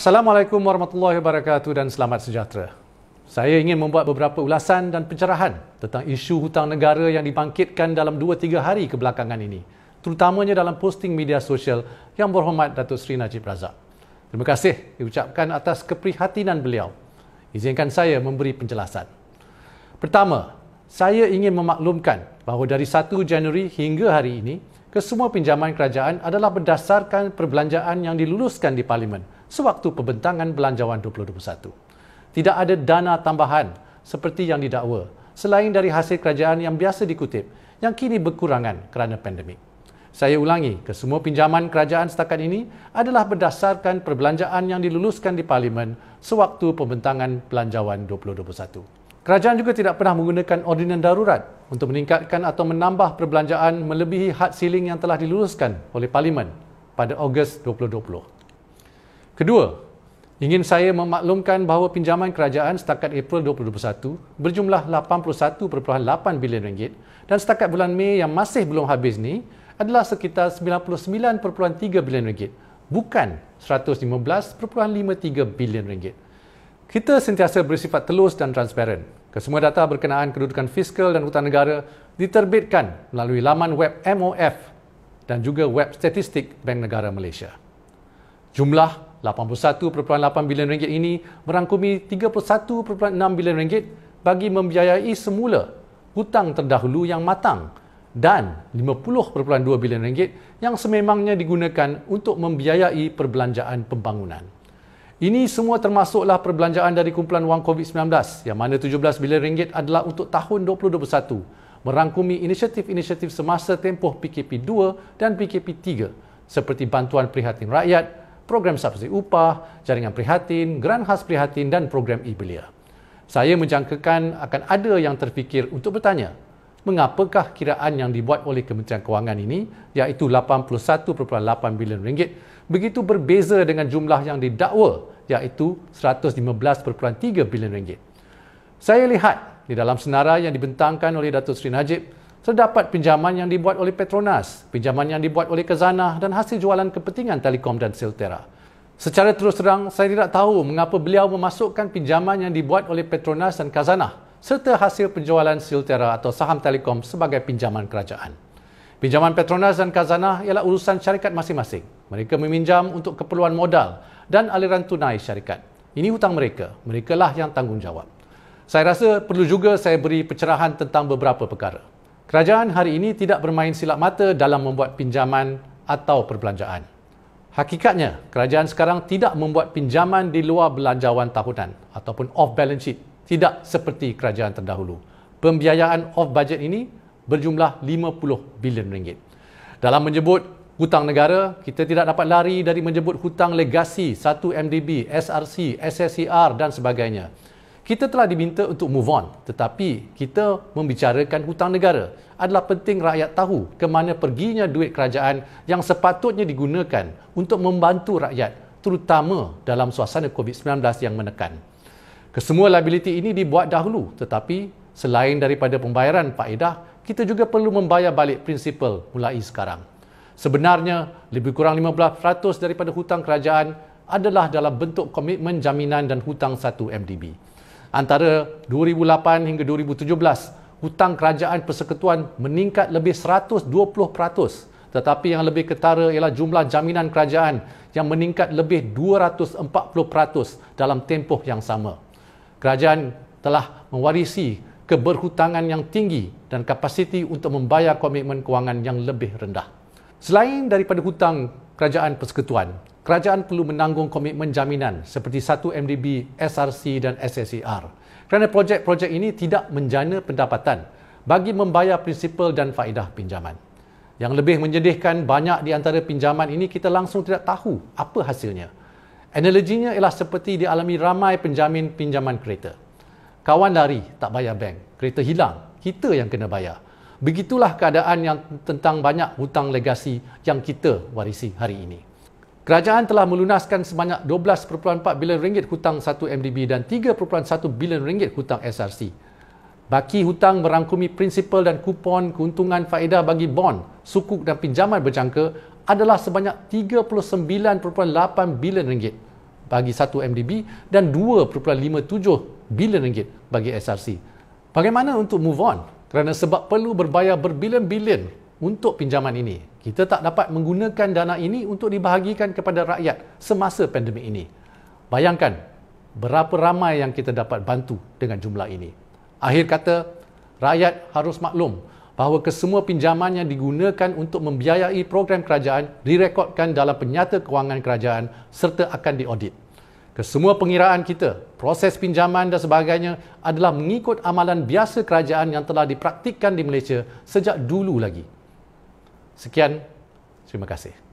Assalamualaikum warahmatullahi wabarakatuh dan selamat sejahtera. Saya ingin membuat beberapa ulasan dan pencerahan tentang isu hutang negara yang dibangkitkan dalam 2-3 hari kebelakangan ini, terutamanya dalam posting media sosial yang berhormat Datuk Seri Najib Razak. Terima kasih diucapkan atas keprihatinan beliau. Izinkan saya memberi penjelasan. Pertama, saya ingin memaklumkan bahawa dari 1 Januari hingga hari ini, kesemua pinjaman kerajaan adalah berdasarkan perbelanjaan yang diluluskan di Parlimen sewaktu pembentangan Belanjawan 2021. Tidak ada dana tambahan seperti yang didakwa selain dari hasil kerajaan yang biasa dikutip yang kini berkurangan kerana pandemik. Saya ulangi, kesemua pinjaman kerajaan setakat ini adalah berdasarkan perbelanjaan yang diluluskan di Parlimen sewaktu pembentangan Belanjawan 2021. Kerajaan juga tidak pernah menggunakan ordinan darurat untuk meningkatkan atau menambah perbelanjaan melebihi had siling yang telah diluluskan oleh Parlimen pada Ogos 2020. Kedua, ingin saya memaklumkan bahawa pinjaman kerajaan setakat April 2021 berjumlah 81.8 bilion ringgit dan setakat bulan Mei yang masih belum habis ni adalah sekitar 99.3 bilion ringgit bukan 115.53 bilion ringgit. Kita sentiasa bersifat telus dan transparan. Kesemua data berkenaan kedudukan fiskal dan hutang negara diterbitkan melalui laman web MOF dan juga web statistik Bank Negara Malaysia. Jumlah 81.8 bilion ringgit ini merangkumi 31.6 bilion ringgit bagi membiayai semula hutang terdahulu yang matang dan 50.2 bilion ringgit yang sememangnya digunakan untuk membiayai perbelanjaan pembangunan. Ini semua termasuklah perbelanjaan dari kumpulan wang COVID-19 yang mana 17 bilion ringgit adalah untuk tahun 2021 merangkumi inisiatif-inisiatif semasa tempoh PKP 2 dan PKP 3 seperti bantuan prihatin rakyat, program subsidi upah, jaringan prihatin, geran khas prihatin dan program e-belia. Saya menjangkakan akan ada yang terfikir untuk bertanya mengapakah kiraan yang dibuat oleh Kementerian Kewangan ini iaitu 81.8 bilion ringgit begitu berbeza dengan jumlah yang didakwa iaitu 115.3 bilion ringgit. Saya lihat di dalam senarai yang dibentangkan oleh Datuk Seri Najib terdapat pinjaman yang dibuat oleh Petronas, pinjaman yang dibuat oleh Kezanah dan hasil jualan kepentingan Telekom dan Siltera. Secara terus terang, saya tidak tahu mengapa beliau memasukkan pinjaman yang dibuat oleh Petronas dan Kazanah serta hasil penjualan Silterra atau saham telekom sebagai pinjaman kerajaan. Pinjaman Petronas dan Kazana ialah urusan syarikat masing-masing. Mereka meminjam untuk keperluan modal dan aliran tunai syarikat. Ini hutang mereka. Mereka lah yang tanggungjawab. Saya rasa perlu juga saya beri pencerahan tentang beberapa perkara. Kerajaan hari ini tidak bermain silap mata dalam membuat pinjaman atau perbelanjaan. Hakikatnya, kerajaan sekarang tidak membuat pinjaman di luar belanjawan tahunan ataupun off balance sheet tidak seperti kerajaan terdahulu. Pembiayaan off budget ini berjumlah 50 bilion ringgit. Dalam menyebut hutang negara, kita tidak dapat lari dari menyebut hutang legasi 1MDB, SRC, SSCR dan sebagainya. Kita telah diminta untuk move on, tetapi kita membicarakan hutang negara adalah penting rakyat tahu ke mana perginya duit kerajaan yang sepatutnya digunakan untuk membantu rakyat terutama dalam suasana COVID-19 yang menekan. Kesemua liability ini dibuat dahulu tetapi selain daripada pembayaran faedah, kita juga perlu membayar balik prinsipal mulai sekarang. Sebenarnya, lebih kurang 15% daripada hutang kerajaan adalah dalam bentuk komitmen jaminan dan hutang 1 MDB. Antara 2008 hingga 2017, hutang kerajaan persekutuan meningkat lebih 120%. Tetapi yang lebih ketara ialah jumlah jaminan kerajaan yang meningkat lebih 240% dalam tempoh yang sama. Kerajaan telah mewarisi keberhutangan yang tinggi dan kapasiti untuk membayar komitmen kewangan yang lebih rendah. Selain daripada hutang kerajaan persekutuan, kerajaan perlu menanggung komitmen jaminan seperti 1MDB, SRC dan SSCR e kerana projek-projek ini tidak menjana pendapatan bagi membayar prinsipal dan faedah pinjaman. Yang lebih menyedihkan, banyak di antara pinjaman ini kita langsung tidak tahu apa hasilnya. Analoginya ialah seperti dialami ramai penjamin pinjaman kereta. Kawan lari, tak bayar bank. Kereta hilang, kita yang kena bayar. Begitulah keadaan yang tentang banyak hutang legasi yang kita warisi hari ini. Kerajaan telah melunaskan sebanyak 12.4 bilion ringgit hutang 1MDB dan 3.1 bilion ringgit hutang SRC. Baki hutang merangkumi prinsipal dan kupon keuntungan faedah bagi bond, sukuk dan pinjaman berjangka adalah sebanyak 39.8 bilion ringgit bagi 1 MDB dan 2.57 bilion ringgit bagi SRC. Bagaimana untuk move on? Kerana sebab perlu berbayar berbilion-bilion untuk pinjaman ini. Kita tak dapat menggunakan dana ini untuk dibahagikan kepada rakyat semasa pandemik ini. Bayangkan berapa ramai yang kita dapat bantu dengan jumlah ini. Akhir kata, rakyat harus maklum bahawa kesemua pinjaman yang digunakan untuk membiayai program kerajaan direkodkan dalam penyata kewangan kerajaan serta akan diaudit. Kesemua pengiraan kita, proses pinjaman dan sebagainya adalah mengikut amalan biasa kerajaan yang telah dipraktikkan di Malaysia sejak dulu lagi. Sekian, terima kasih.